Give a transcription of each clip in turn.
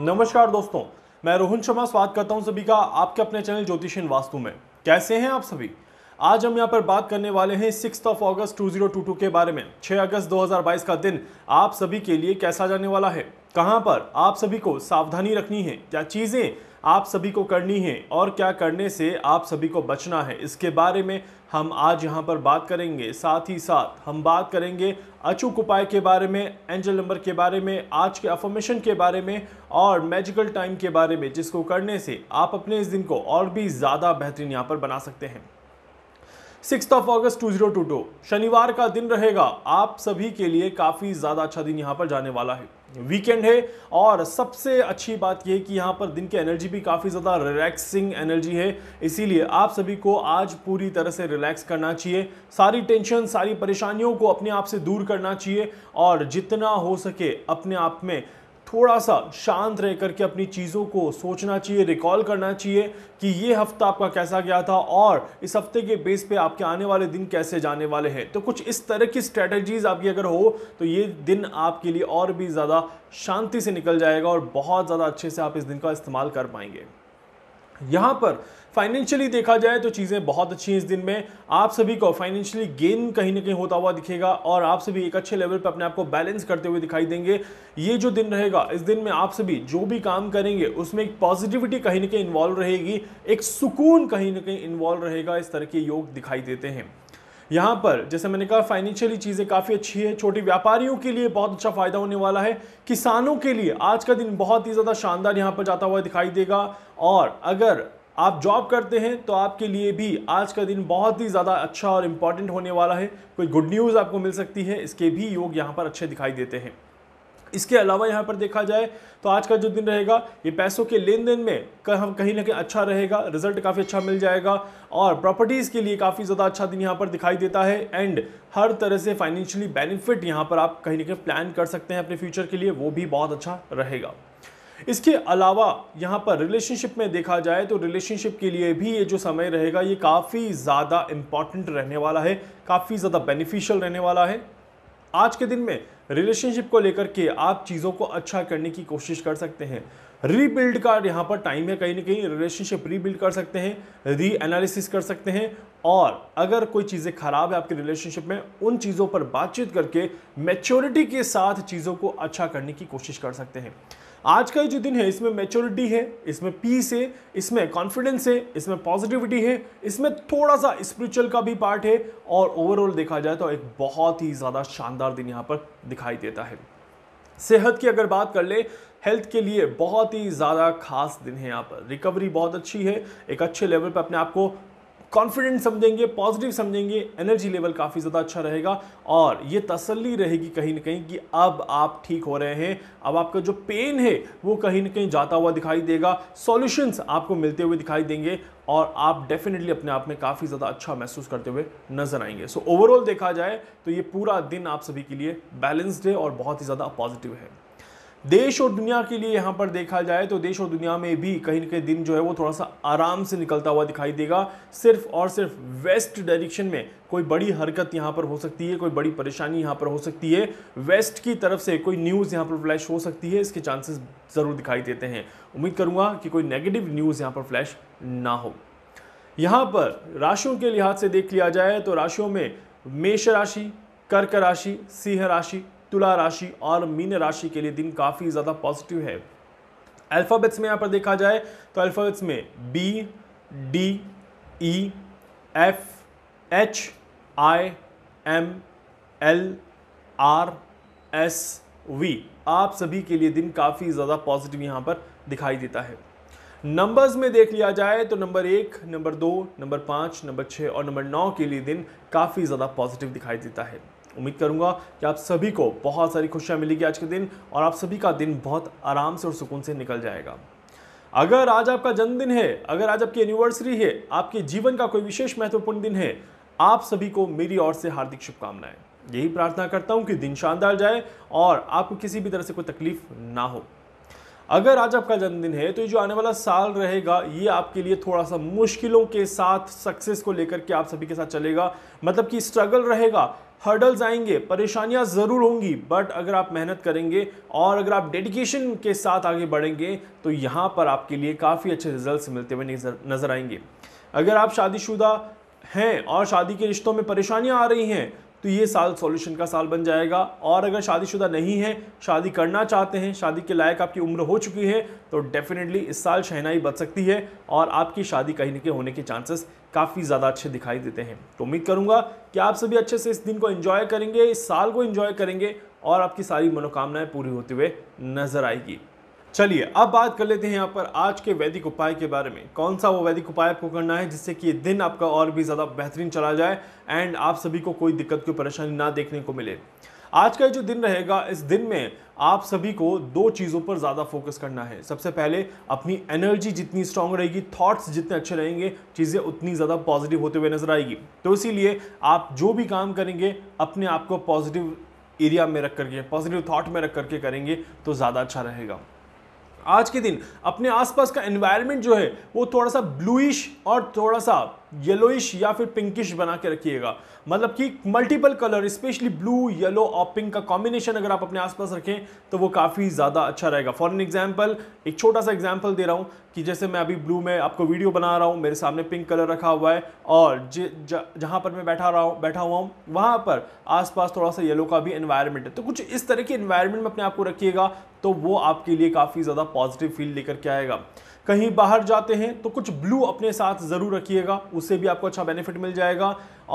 नमस्कार दोस्तों मैं रोहन शर्मा स्वागत करता हूं सभी का आपके अपने चैनल ज्योतिषीन वास्तु में कैसे हैं आप सभी आज हम यहाँ पर बात करने वाले हैं सिक्स ऑफ अगस्त टू के बारे में छह अगस्त दो हजार बाईस का दिन आप सभी के लिए कैसा जाने वाला है कहाँ पर आप सभी को सावधानी रखनी है क्या चीज़ें आप सभी को करनी है और क्या करने से आप सभी को बचना है इसके बारे में हम आज यहाँ पर बात करेंगे साथ ही साथ हम बात करेंगे अचूक उपाय के बारे में एंजल नंबर के बारे में आज के अफॉर्मेशन के बारे में और मैजिकल टाइम के बारे में जिसको करने से आप अपने इस दिन को और भी ज़्यादा बेहतरीन यहाँ पर बना सकते हैं सिक्स ऑफ अगस्त टू शनिवार का दिन रहेगा आप सभी के लिए काफ़ी ज़्यादा अच्छा दिन यहाँ पर जाने वाला है वीकेंड है और सबसे अच्छी बात यह कि यहाँ पर दिन की एनर्जी भी काफ़ी ज़्यादा रिलैक्सिंग एनर्जी है इसीलिए आप सभी को आज पूरी तरह से रिलैक्स करना चाहिए सारी टेंशन सारी परेशानियों को अपने आप से दूर करना चाहिए और जितना हो सके अपने आप में थोड़ा सा शांत रह करके अपनी चीज़ों को सोचना चाहिए रिकॉल करना चाहिए कि ये हफ्ता आपका कैसा गया था और इस हफ्ते के बेस पे आपके आने वाले दिन कैसे जाने वाले हैं तो कुछ इस तरह की स्ट्रेटजीज़ आपकी अगर हो तो ये दिन आपके लिए और भी ज़्यादा शांति से निकल जाएगा और बहुत ज़्यादा अच्छे से आप इस दिन का इस्तेमाल कर पाएंगे यहाँ पर फाइनेंशियली देखा जाए तो चीज़ें बहुत अच्छी हैं इस दिन में आप सभी को फाइनेंशियली गेन कहीं ना कहीं होता हुआ दिखेगा और आप सभी एक अच्छे लेवल पर अपने आप को बैलेंस करते हुए दिखाई देंगे ये जो दिन रहेगा इस दिन में आप सभी जो भी काम करेंगे उसमें एक पॉजिटिविटी कहीं ना कहीं इन्वॉल्व रहेगी एक सुकून कहीं ना कहीं इन्वॉल्व रहेगा इस तरह के योग दिखाई देते हैं यहाँ पर जैसे मैंने कहा फाइनेंशियली चीज़ें काफ़ी अच्छी है छोटे व्यापारियों के लिए बहुत अच्छा फ़ायदा होने वाला है किसानों के लिए आज का दिन बहुत ही ज़्यादा शानदार यहाँ पर जाता हुआ दिखाई देगा और अगर आप जॉब करते हैं तो आपके लिए भी आज का दिन बहुत ही ज़्यादा अच्छा और इम्पॉर्टेंट होने वाला है कोई गुड न्यूज़ आपको मिल सकती है इसके भी योग यहाँ पर अच्छे दिखाई देते हैं इसके अलावा यहाँ पर देखा जाए तो आज का जो दिन रहेगा ये पैसों के लेन देन में हम कहीं ना कहीं अच्छा रहेगा रिजल्ट काफ़ी अच्छा मिल जाएगा और प्रॉपर्टीज़ के लिए काफ़ी ज़्यादा अच्छा दिन यहाँ पर दिखाई देता है एंड हर तरह से फाइनेंशियली बेनिफिट यहाँ पर आप कहीं ना कहीं प्लान कर सकते हैं अपने फ्यूचर के लिए वो भी बहुत अच्छा रहेगा इसके अलावा यहाँ पर रिलेशनशिप में देखा जाए तो रिलेशनशिप के लिए भी ये जो समय रहेगा ये काफ़ी ज़्यादा इम्पॉर्टेंट रहने वाला है काफ़ी ज़्यादा बेनिफिशियल रहने वाला है आज के दिन में रिलेशनशिप को लेकर के आप चीज़ों को अच्छा करने की कोशिश कर सकते हैं रीबिल्ड का यहाँ पर टाइम है कहीं ना कहीं रिलेशनशिप रीबिल्ड कर सकते हैं री एनालिसिस कर सकते हैं और अगर कोई चीज़ें ख़राब है आपके रिलेशनशिप में उन चीज़ों पर बातचीत करके मैच्योरिटी के साथ चीज़ों को अच्छा करने की कोशिश कर सकते हैं आज का जो दिन है इसमें मेच्योरिटी है इसमें पीस है इसमें कॉन्फिडेंस है इसमें पॉजिटिविटी है इसमें थोड़ा सा स्पिरिचुअल का भी पार्ट है और ओवरऑल देखा जाए तो एक बहुत ही ज़्यादा शानदार दिन यहाँ पर दिखाई देता है सेहत की अगर बात कर ले हेल्थ के लिए बहुत ही ज़्यादा खास दिन है यहाँ पर रिकवरी बहुत अच्छी है एक अच्छे लेवल पर अपने आप को कॉन्फिडेंट समझेंगे पॉजिटिव समझेंगे एनर्जी लेवल काफ़ी ज़्यादा अच्छा रहेगा और ये तसल्ली रहेगी कहीं ना कहीं कि अब आप ठीक हो रहे हैं अब आपका जो पेन है वो कहीं ना कहीं जाता हुआ दिखाई देगा सॉल्यूशंस आपको मिलते हुए दिखाई देंगे और आप डेफिनेटली अपने आप में काफ़ी ज़्यादा अच्छा महसूस करते हुए नजर आएंगे सो so, ओवरऑल देखा जाए तो ये पूरा दिन आप सभी के लिए बैलेंस्ड है और बहुत ही ज़्यादा पॉजिटिव है देश और दुनिया के लिए यहाँ पर देखा जाए तो देश और दुनिया में भी कहीं ना कहीं दिन जो है वो थोड़ा सा आराम से निकलता हुआ दिखाई देगा सिर्फ और सिर्फ वेस्ट डायरेक्शन में कोई बड़ी हरकत यहाँ पर हो सकती है कोई बड़ी परेशानी यहाँ पर हो सकती है वेस्ट की तरफ से कोई न्यूज़ यहाँ पर फ्लैश हो सकती है इसके चांसेस ज़रूर दिखाई देते हैं उम्मीद करूँगा कि कोई नेगेटिव न्यूज़ यहाँ पर फ्लैश ना हो यहाँ पर राशियों के लिहाज से देख लिया जाए तो राशियों में मेष राशि कर्क राशि सिंह राशि तुला राशि और मीन राशि के लिए दिन काफ़ी ज़्यादा पॉजिटिव है अल्फ़ाबेट्स में यहाँ पर देखा जाए तो अल्फ़ाबेट्स में B D E F H I M L R S V आप सभी के लिए दिन काफ़ी ज़्यादा पॉजिटिव यहाँ पर दिखाई देता है नंबर्स में देख लिया जाए तो नंबर एक नंबर दो नंबर पाँच नंबर छः और नंबर नौ के लिए दिन काफ़ी ज़्यादा पॉजिटिव दिखाई देता है उम्मीद करूंगा कि आप सभी को बहुत सारी खुशियां मिलेगी आज के दिन और आप सभी का दिन बहुत आराम से और सुकून से निकल जाएगा अगर आज आपका जन्मदिन है अगर आज आपकी एनिवर्सरी है आपके जीवन का कोई विशेष महत्वपूर्ण दिन है आप सभी को मेरी ओर से हार्दिक शुभकामनाएं यही प्रार्थना करता हूं कि दिन शानदार जाए और आपको किसी भी तरह से कोई तकलीफ ना हो अगर आज आपका जन्मदिन है तो ये जो आने वाला साल रहेगा ये आपके लिए थोड़ा सा मुश्किलों के साथ सक्सेस को लेकर के आप सभी के साथ चलेगा मतलब कि स्ट्रगल रहेगा हर्डल्स आएंगे परेशानियां ज़रूर होंगी बट अगर आप मेहनत करेंगे और अगर आप डेडिकेशन के साथ आगे बढ़ेंगे तो यहाँ पर आपके लिए काफ़ी अच्छे रिजल्ट मिलते हुए नज़र आएंगे अगर आप शादीशुदा हैं और शादी के रिश्तों में परेशानियां आ रही हैं तो ये साल सॉल्यूशन का साल बन जाएगा और अगर शादीशुदा नहीं है शादी करना चाहते हैं शादी के लायक आपकी उम्र हो चुकी है तो डेफिनेटली इस साल शहनाई बच सकती है और आपकी शादी कहीं ना कहीं होने के चांसेस काफ़ी ज़्यादा अच्छे दिखाई देते हैं तो उम्मीद करूँगा कि आप सभी अच्छे से इस दिन को इन्जॉय करेंगे इस साल को इन्जॉय करेंगे और आपकी सारी मनोकामनाएँ पूरी होते हुए नज़र आएगी चलिए अब बात कर लेते हैं यहाँ पर आज के वैदिक उपाय के बारे में कौन सा वो वैदिक उपाय आपको करना है जिससे कि दिन आपका और भी ज़्यादा बेहतरीन चला जाए एंड आप सभी को कोई दिक्कत की परेशानी ना देखने को मिले आज का जो दिन रहेगा इस दिन में आप सभी को दो चीज़ों पर ज़्यादा फोकस करना है सबसे पहले अपनी एनर्जी जितनी स्ट्रांग रहेगी थॉट्स जितने अच्छे रहेंगे चीज़ें उतनी ज़्यादा पॉजिटिव होते हुए नजर आएगी तो इसीलिए आप जो भी काम करेंगे अपने आप को पॉजिटिव एरिया में रख करके पॉजिटिव थाट में रख करके करेंगे तो ज़्यादा अच्छा रहेगा आज के दिन अपने आसपास का एनवायरनमेंट जो है वो थोड़ा सा ब्लूइश और थोड़ा सा येलोइश या फिर पिंकिश बना के रखिएगा मतलब कि multiple colour specially blue yellow और पिंक का कॉम्बिनेशन अगर आप अपने आसपास रखें तो वो काफ़ी ज़्यादा अच्छा रहेगा फॉर एन एग्जाम्पल एक छोटा सा एग्जाम्पल दे रहा हूँ कि जैसे मैं अभी ब्लू में आपको वीडियो बना रहा हूँ मेरे सामने पिंक कलर रखा हुआ है और जहाँ पर मैं बैठा रहा हूँ बैठा हुआ हूँ वहाँ पर आसपास थोड़ा सा येलो का भी इन्वायरमेंट है तो कुछ इस तरह के इन्वायरमेंट में अपने आप को रखिएगा तो वो आपके लिए काफ़ी ज़्यादा पॉजिटिव फील लेकर के आएगा कहीं बाहर जाते हैं तो कुछ ब्लू अपने साथ ज़रूर रखिएगा उससे भी आपको अच्छा बेनिफिट मिल जाएगा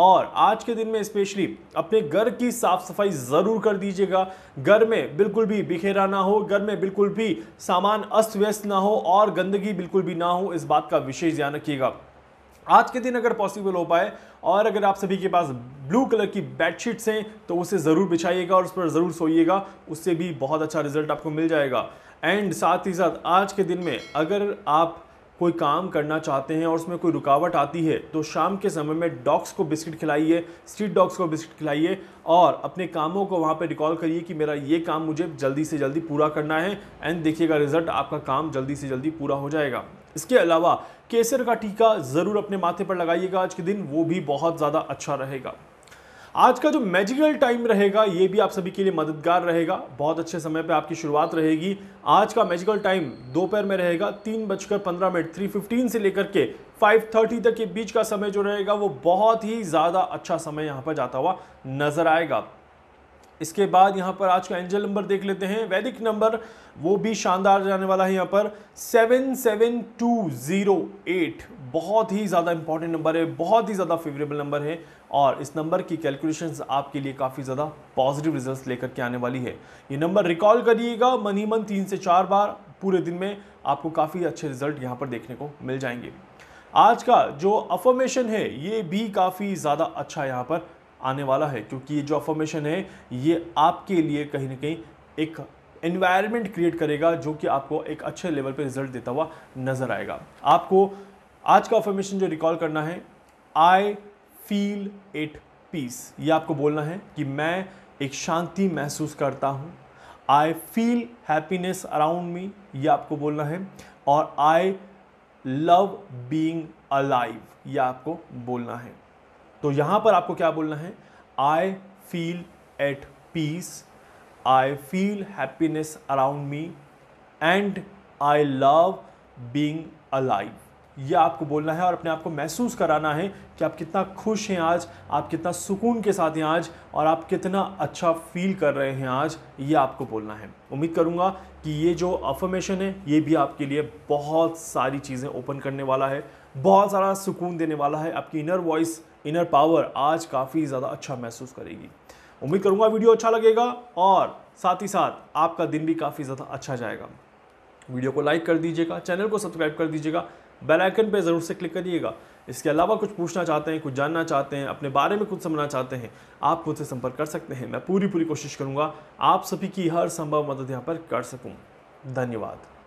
और आज के दिन में स्पेशली अपने घर की साफ़ सफाई ज़रूर कर दीजिएगा घर में बिल्कुल भी बिखेरा ना हो घर में बिल्कुल भी सामान अस्त व्यस्त ना हो और गंदगी बिल्कुल भी ना हो इस बात का विशेष ध्यान रखिएगा आज के दिन अगर पॉसिबल हो पाए और अगर आप सभी के पास ब्लू कलर की बेडशीट्स हैं तो उसे ज़रूर बिछाइएगा और उस पर ज़रूर सोइएगा उससे भी बहुत अच्छा रिजल्ट आपको मिल जाएगा एंड साथ ही साथ आज के दिन में अगर आप कोई काम करना चाहते हैं और उसमें कोई रुकावट आती है तो शाम के समय में डॉग्स को बिस्किट खिलाइए स्ट्रीट डॉग्स को बिस्किट खिलाइए और अपने कामों को वहाँ पे रिकॉल करिए कि मेरा ये काम मुझे जल्दी से जल्दी पूरा करना है एंड देखिएगा रिजल्ट आपका काम जल्दी से जल्दी पूरा हो जाएगा इसके अलावा केसर का टीका ज़रूर अपने माथे पर लगाइएगा आज के दिन वो भी बहुत ज़्यादा अच्छा रहेगा आज का जो मैजिकल टाइम रहेगा ये भी आप सभी के लिए मददगार रहेगा बहुत अच्छे समय पे आपकी शुरुआत रहेगी आज का मैजिकल टाइम दोपहर में रहेगा तीन बजकर पंद्रह मिनट थ्री फिफ्टीन से लेकर के फाइव थर्टी तक के बीच का समय जो रहेगा वो बहुत ही ज़्यादा अच्छा समय यहाँ पर जाता हुआ नजर आएगा इसके बाद यहाँ पर आज का एंजल नंबर देख लेते हैं वैदिक नंबर वो भी शानदार जाने वाला है यहाँ पर seven seven two zero eight बहुत ही ज़्यादा इंपॉर्टेंट नंबर है बहुत ही ज़्यादा फेवरेबल नंबर है और इस नंबर की कैलकुलेशंस आपके लिए काफ़ी ज़्यादा पॉजिटिव रिजल्ट्स लेकर के आने वाली है ये नंबर रिकॉल करिएगा मन ही मन तीन से चार बार पूरे दिन में आपको काफ़ी अच्छे रिजल्ट यहाँ पर देखने को मिल जाएंगे आज का जो अफॉर्मेशन है ये भी काफ़ी ज़्यादा अच्छा यहाँ पर आने वाला है क्योंकि ये जो अफॉर्मेशन है ये आपके लिए कहीं ना कहीं एक एनवायरनमेंट क्रिएट करेगा जो कि आपको एक अच्छे लेवल पे रिजल्ट देता हुआ नज़र आएगा आपको आज का अफॉर्मेशन जो रिकॉल करना है आई फील इट पीस ये आपको बोलना है कि मैं एक शांति महसूस करता हूँ I feel happiness around me ये आपको बोलना है और आई लव बींग अलाइव ये आपको बोलना है तो यहाँ पर आपको क्या बोलना है I feel at peace I feel happiness around me and I love being alive ये आपको बोलना है और अपने आप को महसूस कराना है कि आप कितना खुश हैं आज आप कितना सुकून के साथ हैं आज और आप कितना अच्छा फील कर रहे हैं आज ये आपको बोलना है उम्मीद करूँगा कि ये जो अफर्मेशन है ये भी आपके लिए बहुत सारी चीज़ें ओपन करने वाला है बहुत सारा सुकून देने वाला है आपकी इनर वॉइस इनर पावर आज काफ़ी ज़्यादा अच्छा महसूस करेगी उम्मीद करूँगा वीडियो अच्छा लगेगा और साथ ही साथ आपका दिन भी काफ़ी ज़्यादा अच्छा जाएगा वीडियो को लाइक कर दीजिएगा चैनल को सब्सक्राइब कर दीजिएगा बेल आइकन पे ज़रूर से क्लिक करिएगा इसके अलावा कुछ पूछना चाहते हैं कुछ जानना चाहते हैं अपने बारे में कुछ समझना चाहते हैं आप खुद से संपर्क कर सकते हैं मैं पूरी पूरी कोशिश करूँगा आप सभी की हर संभव मदद यहाँ पर कर सकूँ धन्यवाद